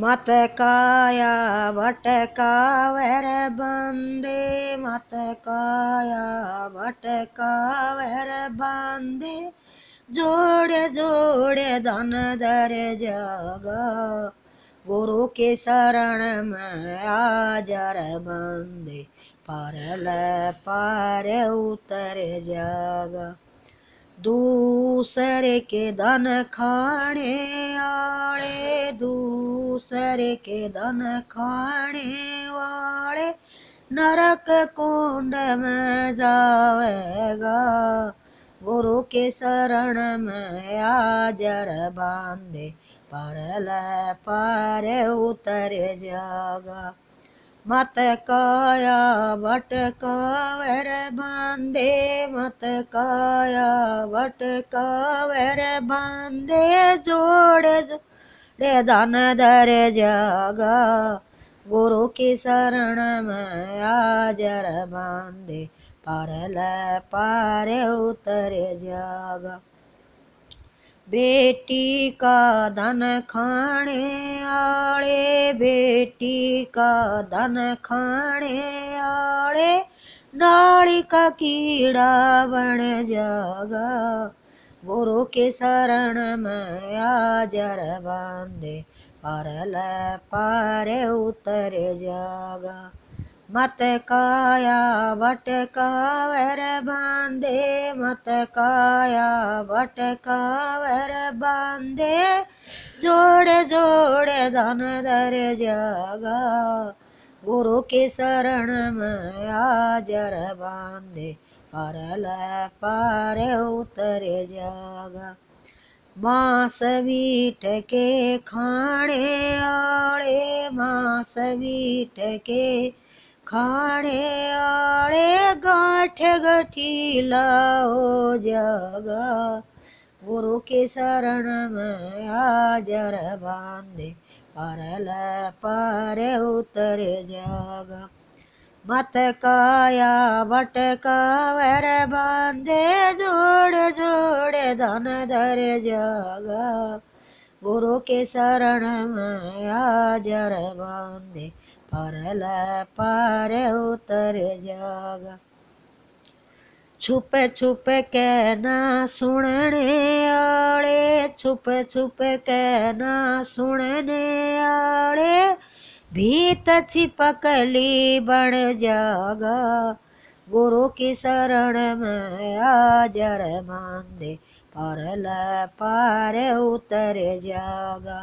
मत काया भटकावर बंदे मत काया भटकावर बंदे जोड़े जोड़े धन दर जागा गुरु के शरण में आजर बंदे पर ल पार उतर जागा दूसरे के धन खाने आड़े दूसरे के धन खाने वाले नरक कुंड में जावेगा गुरु के शरण में आजर बांधे पर ले पर उतर जागा मत काया बट कावर बांधे मत काया वट कावर बांधे जोड़े जोड़े धन दर जागा गुरु की शरण में आजर बांधे पर ल पार उतर जागा बेटी का धन खाने आड़े बेटी का धन खाने आड़े नाड़ी का कीड़ा बन जागा गुरु के शरण में आजर बांधे पार ल पार उतर जागा मत काया भटकावर बांधे मत काया भटकावर बांधे जोड़े जोड़े धन दर जागा गुरु के शरण में आजर बांधे पर पार उतर जागा मास बीठ के खाने आड़े मास बीठ के खाणे आड़े गांठ गठी लाओ जागा गुरु के शरण में हाजर बांधे पर पारे उतर जागा मत काया भटकावर बांधे जोड़ जोड़ धन धर जागा गुरु के शरण में बांधे पर पार उतर जागा छुप छुप के ना सुनने आड़े छुप छुप के ना सुनने आड़े भीत छिपकली बन जागा गुरु की शरण में आजर बांधे पर पार उतर जागा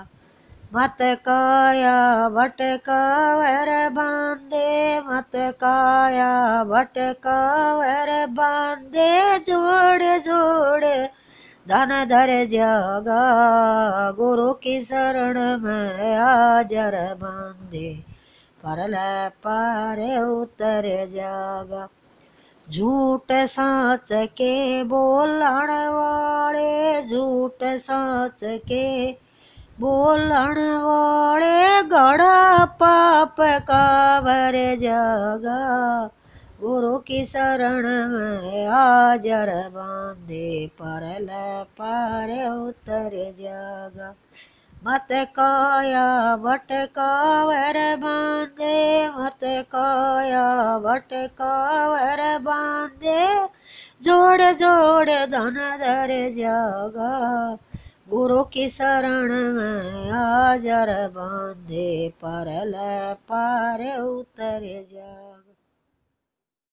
मत काया भटकावर बांधे मत काया भटकावर बांधे जोड़ जोड़ धन धर जागा गुरु की शरण में आजर बांधे पर पार उतर जागा झूठ सच के बोलण वाले झूठ साच के बोलण वाले गड़ा पाप कावर जागा गुरु की शरण में आजर बांधे पर ले पार उतर जागा मत काया कावर बांधे मत काया कावर बांधे जोड़ जोड़ धन धर जागा गुरु की शरण में आजर बांधे ले पार उतर जागा